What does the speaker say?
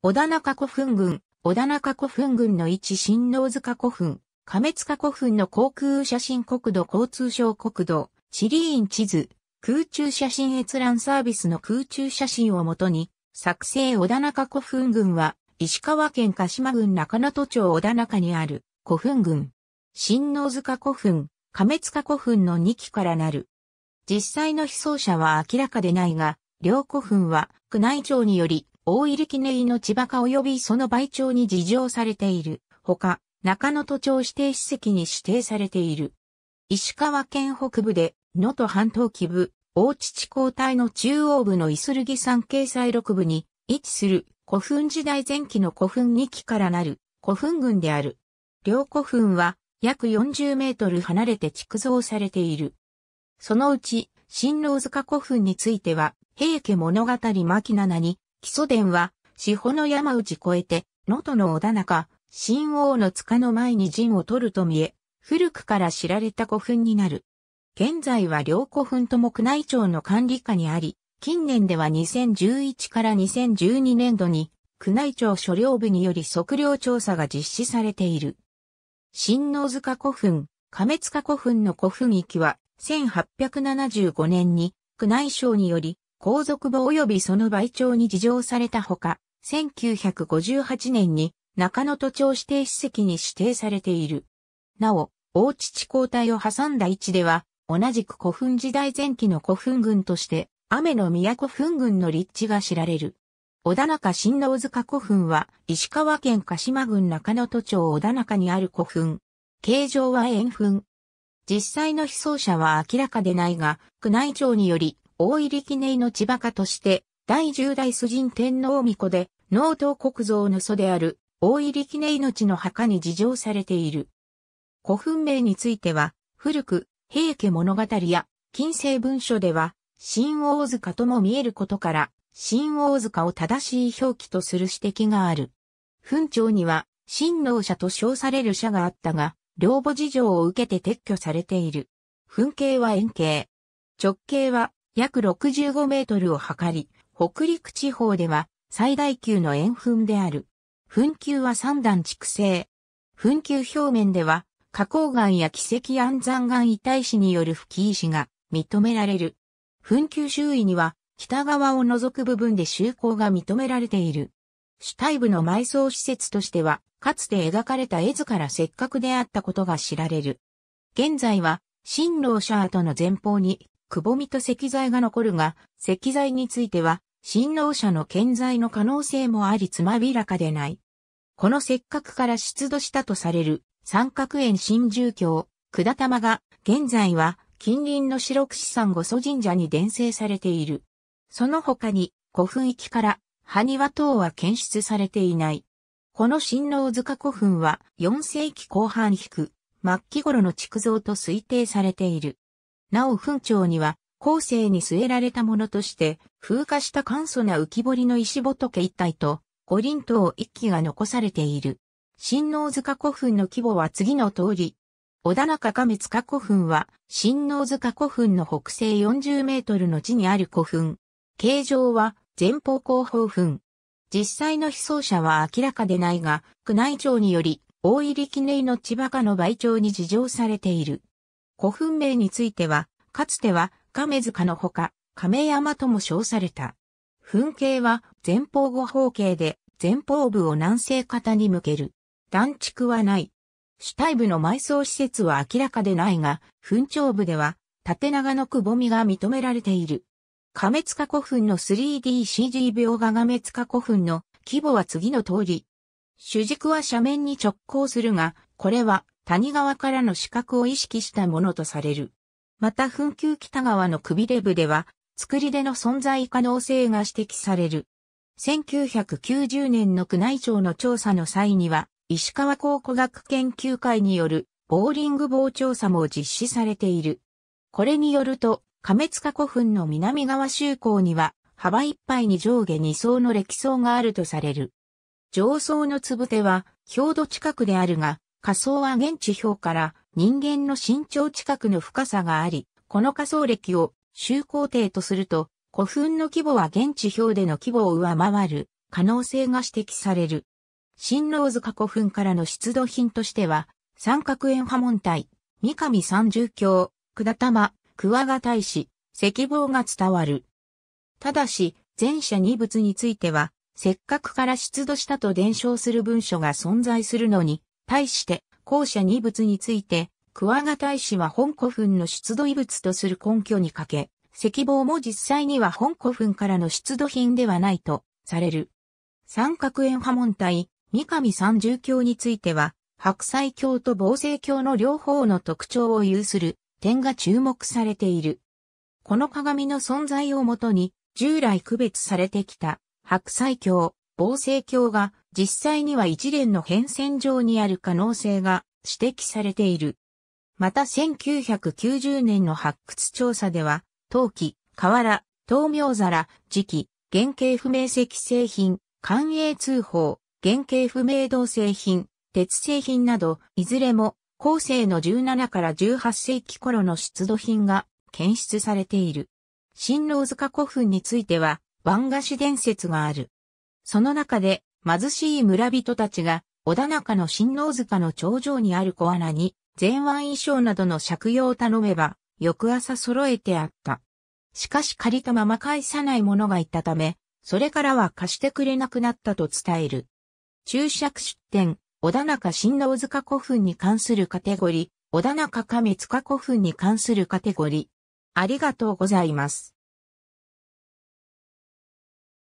小田中古墳群、小田中古墳群の一新納塚古墳、亀塚古墳の航空写真国土交通省国土、地理院地図、空中写真閲覧サービスの空中写真をもとに、作成小田中古墳群は、石川県鹿島郡中野都町小田中にある古墳群。新納塚古墳、亀塚古墳の2基からなる。実際の被葬者は明らかでないが、両古墳は宮内庁により大入記念の千葉化及びその倍長に事情されている。ほか、中野都庁指定史跡に指定されている。石川県北部で、能登半島基部、大地交代の中央部のイスルギ山系西六部に位置する古墳時代前期の古墳2期からなる古墳群である。両古墳は約40メートル離れて築造されている。そのうち、新郎塚古墳については、平家物語巻七に基礎殿は、四保の山内越えて、能登の小田中、新王の塚の前に陣を取ると見え、古くから知られた古墳になる。現在は両古墳とも宮内庁の管理下にあり、近年では2011から2012年度に、宮内庁所領部により測量調査が実施されている。新能塚古墳、亀塚古墳の古墳域は、1875年に宮内省により皇族母及びその倍長に事情されたほか、1958年に中野都庁指定史跡に指定されている。なお、大父交代を挟んだ位置では、同じく古墳時代前期の古墳群として、雨の都墳群の立地が知られる。小田中新郎塚古墳は、石川県鹿島郡中野都庁小田中にある古墳。形状は円墳。実際の被葬者は明らかでないが、宮内庁により、大入記念の千葉家として、第十代崇神天皇御子で、農登国造の祖である、大入記念の地の墓に事情されている。古墳名については、古く、平家物語や、近世文書では、新大塚とも見えることから、新大塚を正しい表記とする指摘がある。墳長には、新農者と称される社があったが、両母事情を受けて撤去されている。墳形は円形。直径は約65メートルを測り、北陸地方では最大級の円墳である。墳丘は三段築成。墳丘表面では、花崗岩や奇跡安山岩遺体史による吹石が認められる。墳丘周囲には、北側を除く部分で就航が認められている。主体部の埋葬施設としては、かつて描かれた絵図からせっかくであったことが知られる。現在は、新郎者跡の前方にくぼみと石材が残るが、石材については、新納者の建材の可能性もありつまびらかでない。この石角から出土したとされる三角園新住居、管玉が、現在は近隣の白く資産五祖神社に伝承されている。その他に古墳域から埴輪等は検出されていない。この新納塚古墳は4世紀後半引く末期頃の築造と推定されている。なお墳長には、後世に据えられたものとして、風化した簡素な浮き彫りの石仏一体と、五輪塔一基が残されている。新能塚古墳の規模は次の通り。小田中亀塚古墳は、新能塚古墳の北西40メートルの地にある古墳。形状は、前方後方墳。実際の被葬者は明らかでないが、宮内庁により、大入記念の千葉家の倍長に事情されている。古墳名については、かつては亀塚のほか、亀山とも称された。墳形は前方後方形で、前方部を南西方に向ける。断竹はない。主体部の埋葬施設は明らかでないが、墳頂部では縦長のくぼみが認められている。亀塚古墳の 3DCG 描画亀塚古墳の規模は次の通り。主軸は斜面に直行するが、これは谷川からの視覚を意識したものとされる。また紛糾北川の首出部では、作り出の存在可能性が指摘される。1990年の宮内庁の調査の際には、石川考古学研究会によるボーリング棒調査も実施されている。これによると、亀塚古墳の南側周口には、幅いっぱいに上下2層の歴層があるとされる。上層のつぶては、表土近くであるが、仮想は現地表から人間の身長近くの深さがあり、この仮想歴を周行程とすると、古墳の規模は現地表での規模を上回る可能性が指摘される。新郎塚古墳からの出土品としては、三角円波紋体、三上三重鏡、管玉、桑賀大使、石棒が伝わる。ただし、前者二物については、せっかくから出土したと伝承する文書が存在するのに、対して、後者二物について、桑ガ大使は本古墳の出土遺物とする根拠に欠け、石棒も実際には本古墳からの出土品ではないとされる。三角円波紋体、三上三重鏡については、白菜鏡と防星鏡の両方の特徴を有する点が注目されている。この鏡の存在をもとに、従来区別されてきた白菜鏡、防星鏡が実際には一連の変遷上にある可能性が指摘されている。また1990年の発掘調査では、陶器、瓦、陶苗皿、磁器、原型不明石製品、官営通報、原型不明銅製品、鉄製品など、いずれも後世の17から18世紀頃の出土品が検出されている。新郎塚古墳については、湾菓子伝説がある。その中で、貧しい村人たちが、小田中の新能塚の頂上にある小穴に、前腕衣装などの借用を頼めば、翌朝揃えてあった。しかし借りたまま返さない者がいたため、それからは貸してくれなくなったと伝える。注釈出典、小田中新能塚古墳に関するカテゴリー、小田中亀塚古墳に関するカテゴリー。ありがとうございます。